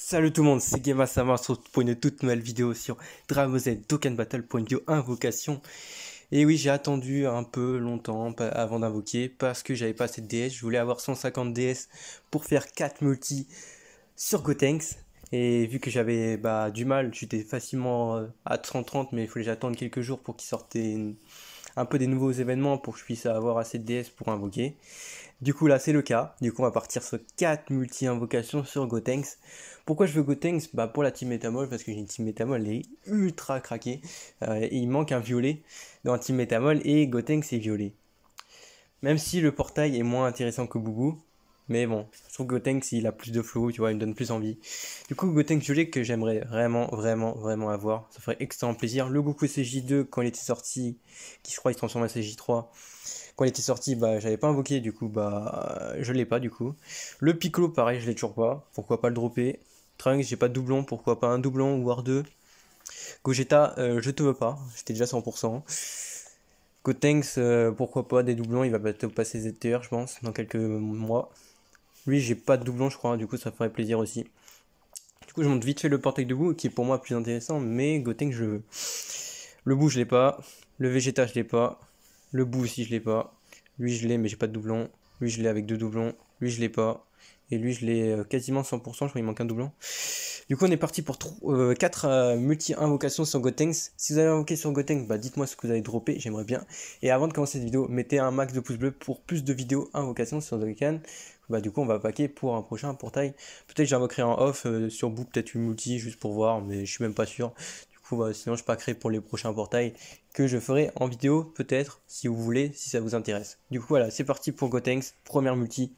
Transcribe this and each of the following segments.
Salut tout le monde, c'est Game à pour une toute nouvelle vidéo sur Dragon Token Battle Point Invocation. Et oui, j'ai attendu un peu longtemps avant d'invoquer parce que j'avais pas assez de DS, je voulais avoir 150 DS pour faire 4 multi sur Gotenks. Et vu que j'avais bah, du mal, j'étais facilement euh, à 330, mais il fallait j'attendre quelques jours pour qu'il sorte un peu des nouveaux événements pour que je puisse avoir assez de DS pour invoquer. Du coup, là, c'est le cas. Du coup, on va partir sur 4 multi-invocations sur Gotenks. Pourquoi je veux Gotenks Bah, pour la team Métamol, parce que j'ai une team Métamol, elle est ultra craquée. Euh, et il manque un violet dans la team Métamol, et Gotenks est violet. Même si le portail est moins intéressant que Boubou, mais bon, je trouve que Gotenks, il a plus de flow, tu vois, il me donne plus envie. Du coup, Gotenks l'ai que j'aimerais vraiment, vraiment, vraiment avoir. Ça ferait extrêmement plaisir. Le Goku CJ2, quand il était sorti, qui je crois il se transforme en CJ3. Quand il était sorti, bah, j'avais pas invoqué, du coup, bah, je l'ai pas, du coup. Le Piccolo, pareil, je l'ai toujours pas. Pourquoi pas le dropper Trunks, j'ai pas de doublon, pourquoi pas un doublon, ou War deux. Gogeta, euh, je te veux pas, j'étais déjà 100%. Gotenks, euh, pourquoi pas des doublons, il va passer ZTR, je pense, dans quelques mois. Lui, j'ai pas de doublon, je crois, hein, du coup, ça ferait plaisir aussi. Du coup, je monte vite fait le de debout, qui est pour moi plus intéressant, mais que je veux. Le bout, je l'ai pas. Le Vegeta, je l'ai pas. Le bout aussi, je l'ai pas. Lui, je l'ai, mais j'ai pas de doublon. Lui, je l'ai avec deux doublons. Lui, je l'ai pas. Et lui, je l'ai euh, quasiment 100%, je crois qu'il manque un doublon. Du coup, on est parti pour euh, quatre 4 euh, multi-invocations sur Gotenks. Si vous avez invoqué sur Gotenks, bah, dites-moi ce que vous avez droppé, j'aimerais bien. Et avant de commencer cette vidéo, mettez un max de pouces bleus pour plus de vidéos invocations sur The Bah, du coup, on va paquer pour un prochain portail. Peut-être j'invoquerai en off sur Boo, peut-être une multi, juste pour voir, mais je suis même pas sûr. Du coup, bah, sinon, je paquerai pour les prochains portails que je ferai en vidéo, peut-être, si vous voulez, si ça vous intéresse. Du coup, voilà, c'est parti pour Gotenks, première multi.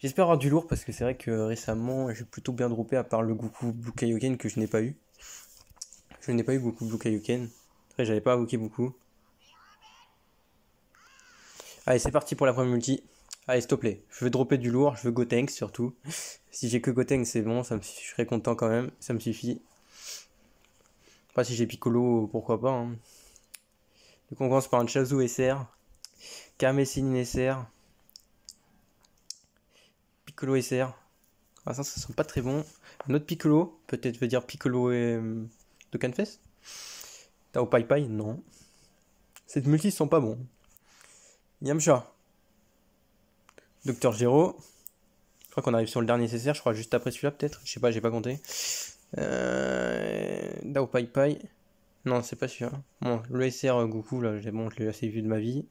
J'espère avoir du lourd parce que c'est vrai que récemment j'ai plutôt bien droppé à part le Goku Blue Kaioken que je n'ai pas eu. Je n'ai pas eu beaucoup Blue Kaioken. Après j'avais pas invoqué beaucoup. Allez c'est parti pour la première multi. Allez s'il te plaît, je veux dropper du lourd, je veux Gotenks surtout. si j'ai que Gotenks c'est bon, ça me, je serais content quand même, ça me suffit. pas si j'ai Piccolo, pourquoi pas. Hein. Donc on commence par un Chazu SR, Karmesinine SR. Piccolo SR. Ah, ça, ça sent pas très bon. Un autre Piccolo, peut-être veut dire Piccolo et, euh, de Canfest. Tao Pai Pai, non. Ces multis sont pas bons. Yamcha. Docteur Gero. Je crois qu'on arrive sur le dernier SSR, je crois juste après celui-là peut-être. Je sais pas, j'ai pas compté. Euh... Dao Pai Pai. Non, c'est pas sûr. Bon, le SR Goku, là, j'ai bon, je l'ai assez vu de ma vie.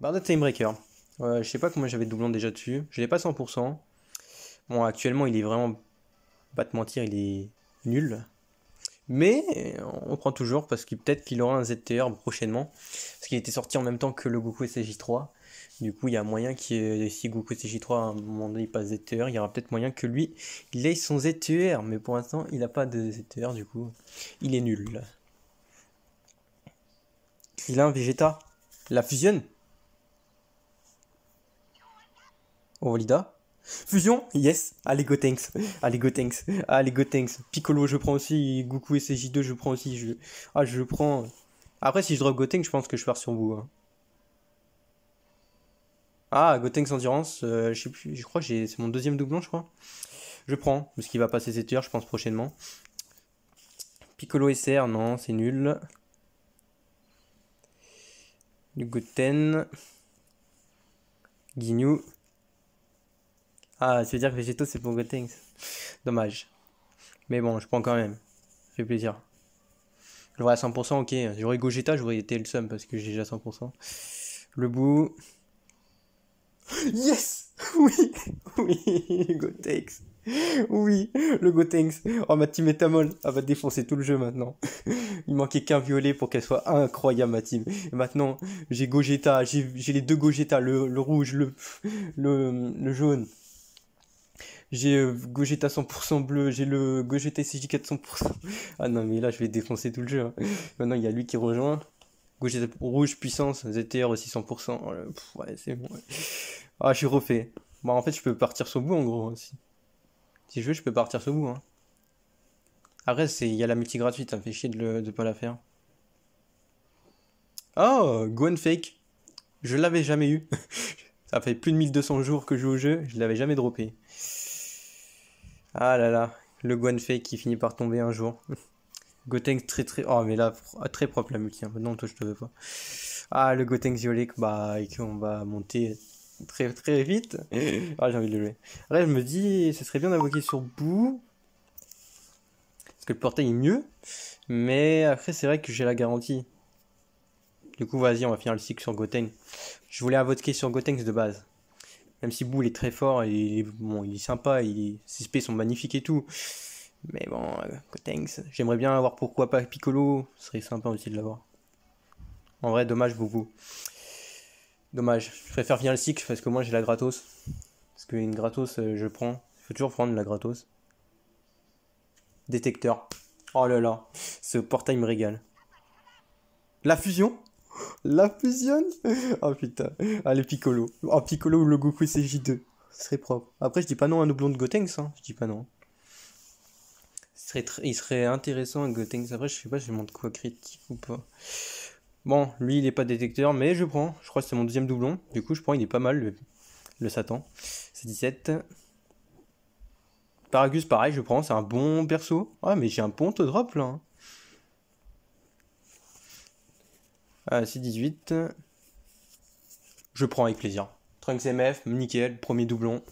Barda Timebreaker je sais pas comment j'avais de déjà dessus. Je l'ai pas 100%. Bon, actuellement, il est vraiment. Pas te mentir, il est nul. Mais on prend toujours parce qu'il peut-être qu'il aura un ZTR prochainement. Parce qu'il était sorti en même temps que le Goku SJ3. Du coup, il y a moyen que euh, si Goku SJ3 à un moment donné il passe ZTR, il y aura peut-être moyen que lui, il ait son ZTR. Mais pour l'instant, il n'a pas de ZTR, du coup, il est nul. Il a un Vegeta. La fusionne valida. Fusion, yes, allez Gotenks allez Gotenks allez Gotenks. Piccolo je prends aussi, Goku et CJ2 je prends aussi, ah je prends. Après si je drop Gotenks je pense que je pars sur vous. Hein. Ah Gotenks endurance, euh, je sais plus, je crois que c'est mon deuxième doublon je crois. Je prends, parce qu'il va passer cette heure je pense prochainement. Piccolo SR, non c'est nul. Du Goten. Ginyu ah, tu veux dire que végétaux c'est pour Things Dommage. Mais bon, je prends quand même. fait plaisir. J'aurais à 100%, ok. J'aurais Gogeta, j'aurais été le seum parce que j'ai déjà 100%. Le bout. Yes Oui Oui Gotenks Oui Le Gotenks Oh ma team Métamol Elle ah, va défoncer tout le jeu maintenant. Il manquait qu'un violet pour qu'elle soit incroyable ma team. Et maintenant, j'ai Gogeta, j'ai les deux Gogeta, le, le rouge, le, le, le jaune. J'ai euh, Gogeta 100% bleu, j'ai le Gogeta CJ 400%. ah non, mais là, je vais défoncer tout le jeu. Hein. Maintenant, il y a lui qui rejoint. Gogeta rouge, puissance, ZTR aussi 100%. ouais, c'est bon. Ah, je suis refait. Bah, en fait, je peux partir sur bout, en gros. Hein, si... je veux, je peux partir sur bout. Hein. Après, il y a la multi gratuite, ça me fait chier de, ne pas la faire. Oh, Gwen Fake. Je l'avais jamais eu. ça fait plus de 1200 jours que je joue au jeu, je l'avais jamais droppé. Ah là là, le Guanfei qui finit par tomber un jour. Gotenks très très. Oh, mais là, ah, très propre la multi. Hein. Non, toi, je te veux pas. Ah, le Gotenks violet, bah, et qu'on va monter très très vite. ah, j'ai envie de le jouer. Après, je me dis, ce serait bien d'invoquer sur Bou, Parce que le portail est mieux. Mais après, c'est vrai que j'ai la garantie. Du coup, vas-y, on va finir le cycle sur Gotenks. Je voulais invoquer sur Gotenks de base. Même si boule est très fort, et bon, il est sympa, il, ses sp sont magnifiques et tout. Mais bon, euh, thanks. j'aimerais bien avoir pourquoi pas Piccolo, ce serait sympa aussi de l'avoir. En vrai, dommage, beaucoup. Dommage, je préfère bien le cycle parce que moi j'ai la gratos. Parce qu'une gratos, euh, je prends. Il faut toujours prendre la gratos. Détecteur. Oh là là, ce portail me régale. La fusion la fusionne Oh putain. Allez, Piccolo. un oh, Piccolo ou le Goku CJ2. Ce serait propre. Après, je dis pas non à un doublon de Gotenks. Hein. Je dis pas non. Il serait intéressant un Gotenks. Après, je sais pas, je monte quoi critique ou pas. Bon, lui, il est pas détecteur, mais je prends. Je crois que c'est mon deuxième doublon. Du coup, je prends. Il est pas mal, le, Satan. C'est 17. Paragus, pareil, je prends. C'est un bon perso. Ah, mais j'ai un pont au drop là. Hein. Ah, c'est 18. Je prends avec plaisir. Trunks MF, nickel, premier doublon.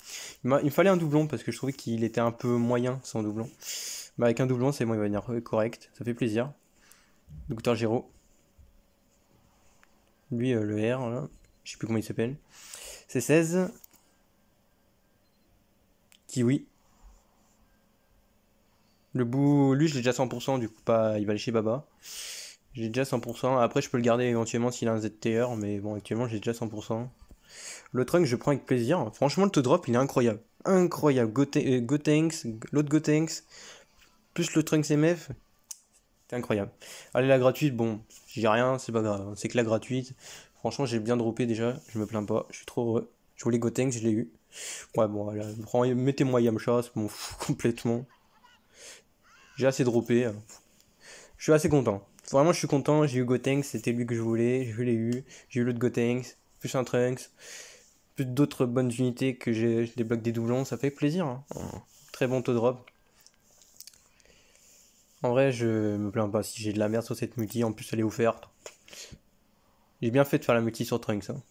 Il, me fallait un doublon parce que je trouvais qu'il était un peu moyen sans doublon. Mais bah, avec un doublon, c'est bon, il va venir correct. Ça fait plaisir. Docteur Giro. Lui, euh, le R, je Je sais plus comment il s'appelle. C'est 16. Kiwi. Le bout, lui, je l'ai déjà 100%, du coup, pas, il va aller chez Baba. J'ai déjà 100%. Après, je peux le garder éventuellement s'il a un ZTR, mais bon, actuellement, j'ai déjà 100%. Le trunk, je prends avec plaisir. Franchement, le to drop, il est incroyable. Incroyable. Gotenks, euh, l'autre Gotenks, plus le trunk mf C'est incroyable. Allez, la gratuite, bon, j'ai rien, c'est pas grave. C'est que la gratuite. Franchement, j'ai bien droppé déjà. Je me plains pas. Je suis trop heureux. Je voulais Gotenks, je l'ai eu. Ouais, bon, voilà. mettez-moi Yamcha, c'est complètement. J'ai assez droppé. Je suis assez content. Vraiment, je suis content. J'ai eu Gotenks, c'était lui que je voulais. Je l'ai eu. J'ai eu l'autre Gotenks, plus un Trunks, plus d'autres bonnes unités que j'ai. Je débloque des doublons, ça fait plaisir. Hein. Très bon taux de drop. En vrai, je me plains pas si j'ai de la merde sur cette multi. En plus, elle est offerte. J'ai bien fait de faire la multi sur Trunks. Hein.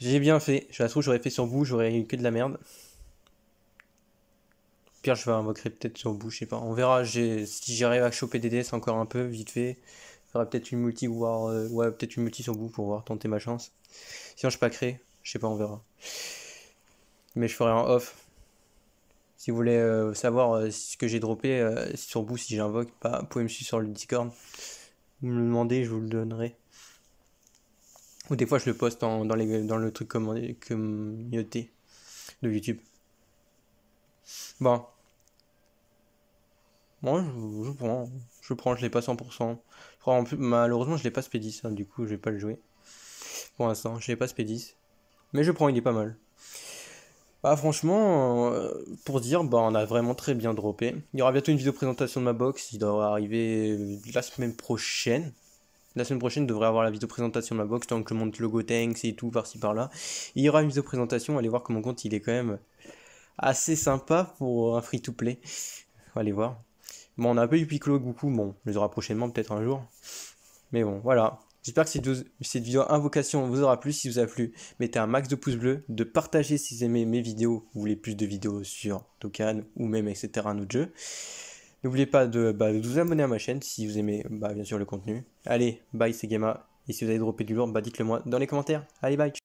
J'ai bien fait. Je la trouve, j'aurais fait sur vous, j'aurais eu que de la merde. Pire, je vais invoquer peut-être sur bout, je sais pas. On verra. Si j'arrive à choper des DS encore un peu, vite fait. fera peut-être une multi euh, ouais, peut-être une multi sur bout pour voir, tenter ma chance. Sinon, je pas créé Je sais pas, on verra. Mais je ferai un off. Si vous voulez euh, savoir euh, ce que j'ai droppé sur bout, si j'invoque, pas bah, vous pouvez me suivre sur le Discord. Vous me le demandez, je vous le donnerai. Ou des fois, je le poste dans, les, dans le truc communauté de YouTube. Bon, bah. Moi, je, prends. Je prends, je l'ai pas 100%. malheureusement, je l'ai pas SP10, hein, du coup, je vais pas le jouer. Pour l'instant, je l'ai pas SP10. Mais je prends, il est pas mal. Bah, franchement, euh, pour dire, bah, on a vraiment très bien droppé. Il y aura bientôt une vidéo présentation de ma box. Il doit arriver euh, la semaine prochaine. La semaine prochaine, devrait avoir la vidéo présentation de ma box. Tant que je monte le Tanks et tout, par-ci par-là. Il y aura une vidéo présentation. Allez voir comment compte. Il est quand même assez sympa pour un free-to-play. Allez voir. Bon, on a un peu eu Piccolo et Goku. Bon, on les aura prochainement, peut-être un jour. Mais bon, voilà. J'espère que cette, vidéo invocation vous aura plu. Si vous a plu, mettez un max de pouces bleus, de partager si vous aimez mes vidéos, vous voulez plus de vidéos sur Dokkan ou même etc. un autre jeu. N'oubliez pas bah, de, vous abonner à ma chaîne si vous aimez bah, bien sûr le contenu. Allez, bye c'est Gamma. Et si vous avez droppé du lourd, bah, dites-le moi dans les commentaires. Allez, bye